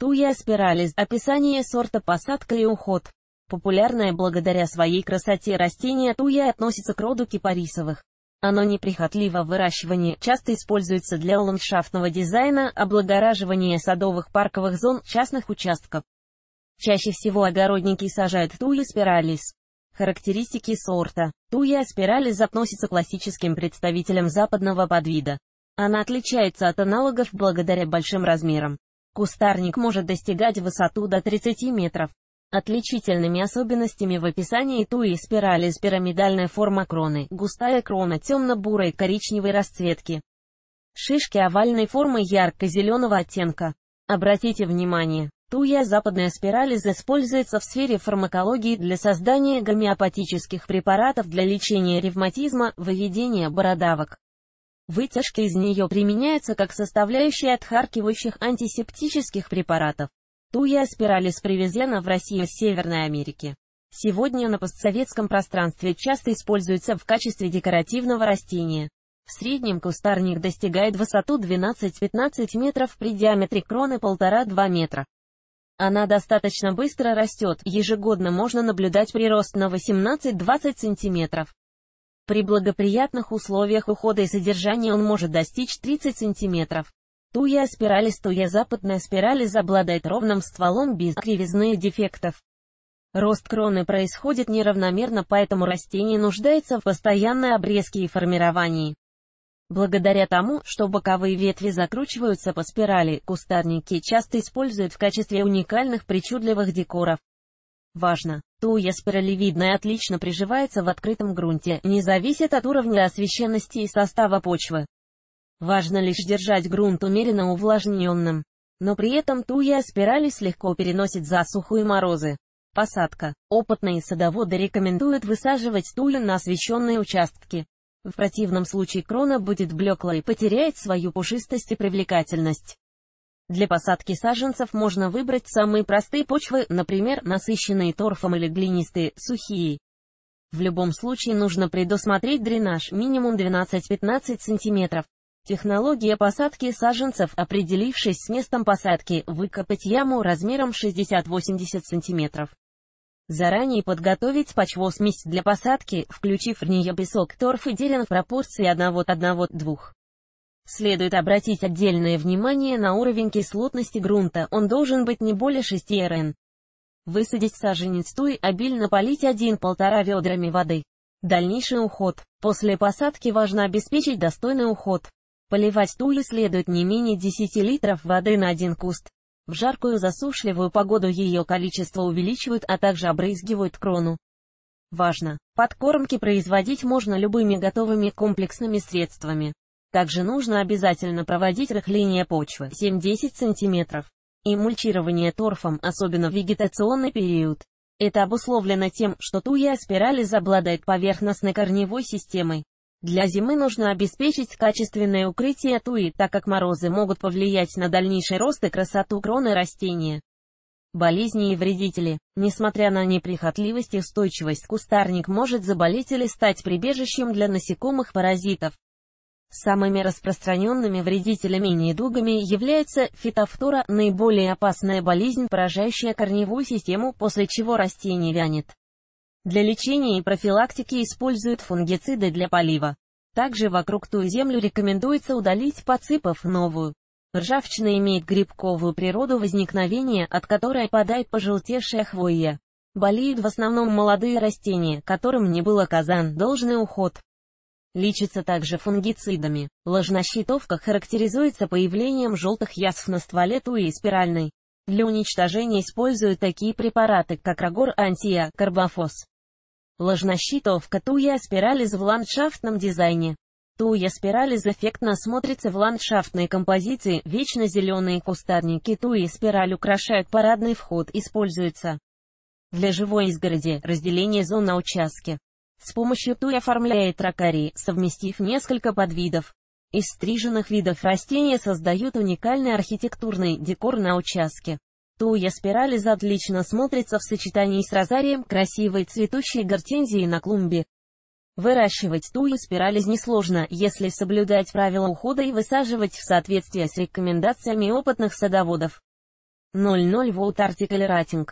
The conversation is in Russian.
Туя спиралис – описание сорта посадка и уход. Популярное благодаря своей красоте растение туя относится к роду кипарисовых. Оно неприхотливо в выращивании, часто используется для ландшафтного дизайна, облагораживания садовых парковых зон, частных участков. Чаще всего огородники сажают туя спиралис. Характеристики сорта. Туя спиралис относится к классическим представителям западного подвида. Она отличается от аналогов благодаря большим размерам. Кустарник может достигать высоту до 30 метров. Отличительными особенностями в описании туи спирали с пирамидальной форма кроны, густая крона темно-бурой коричневой расцветки. Шишки овальной формы ярко-зеленого оттенка. Обратите внимание, туя западная спирализ используется в сфере фармакологии для создания гомеопатических препаратов для лечения ревматизма, выведения бородавок. Вытяжки из нее применяются как составляющая отхаркивающих антисептических препаратов. Туя спиралис привезена в Россию с Северной Америки. Сегодня на постсоветском пространстве часто используется в качестве декоративного растения. В среднем кустарник достигает высоту 12-15 метров при диаметре кроны 1,5-2 метра. Она достаточно быстро растет, ежегодно можно наблюдать прирост на 18-20 сантиметров. При благоприятных условиях ухода и содержания он может достичь 30 см. Туя спиралис Туя западная спиралис обладает ровным стволом без кривизны и дефектов. Рост кроны происходит неравномерно, поэтому растение нуждается в постоянной обрезке и формировании. Благодаря тому, что боковые ветви закручиваются по спирали, кустарники часто используют в качестве уникальных причудливых декоров. Важно, Туя спиралевидная отлично приживается в открытом грунте, не зависит от уровня освещенности и состава почвы. Важно лишь держать грунт умеренно увлажненным. Но при этом туя спиралис легко переносит засуху и морозы. Посадка. Опытные садоводы рекомендуют высаживать тулю на освещенные участки. В противном случае крона будет блекла и потеряет свою пушистость и привлекательность. Для посадки саженцев можно выбрать самые простые почвы, например, насыщенные торфом или глинистые, сухие. В любом случае нужно предусмотреть дренаж минимум 12-15 см. Технология посадки саженцев, определившись с местом посадки, выкопать яму размером 60-80 см. Заранее подготовить почвосмесь для посадки, включив в нее песок, торф и делен в пропорции 1 1 2. Следует обратить отдельное внимание на уровень кислотности грунта, он должен быть не более 6 РН. Высадить саженец туй, обильно полить 1-1,5 ведрами воды. Дальнейший уход. После посадки важно обеспечить достойный уход. Поливать тую следует не менее 10 литров воды на один куст. В жаркую засушливую погоду ее количество увеличивают, а также обрызгивают крону. Важно! Подкормки производить можно любыми готовыми комплексными средствами. Также нужно обязательно проводить рыхление почвы 7-10 см и мульчирование торфом, особенно в вегетационный период. Это обусловлено тем, что туя спиралис обладает поверхностной корневой системой. Для зимы нужно обеспечить качественное укрытие туи, так как морозы могут повлиять на дальнейший рост и красоту кроны растения. Болезни и вредители. Несмотря на неприхотливость и устойчивость, кустарник может заболеть или стать прибежищем для насекомых паразитов. Самыми распространенными вредителями и недугами является фитофтора, наиболее опасная болезнь, поражающая корневую систему, после чего растение вянет. Для лечения и профилактики используют фунгициды для полива. Также вокруг ту землю рекомендуется удалить, подсыпав новую. Ржавчина имеет грибковую природу возникновения, от которой падает пожелтевшая хвоя. Болеют в основном молодые растения, которым не был оказан должный уход. Лечится также фунгицидами. Ложнощитовка характеризуется появлением желтых язв на стволе туи и спиральной. Для уничтожения используют такие препараты, как рагор антия, карбофос. Ложнощитовка туя спирализ в ландшафтном дизайне. Туя спирализ эффектно смотрится в ландшафтной композиции, вечно зеленые кустарники туи спираль украшают парадный вход, используется для живой изгороди, разделение зон на участки. С помощью туи оформляет ракарий, совместив несколько подвидов. Из стриженных видов растения создают уникальный архитектурный декор на участке. Туя спиралис отлично смотрится в сочетании с розарием красивой цветущей гортензии на клумбе. Выращивать тую спиралис несложно, если соблюдать правила ухода и высаживать в соответствии с рекомендациями опытных садоводов. 00 Volt Article Rating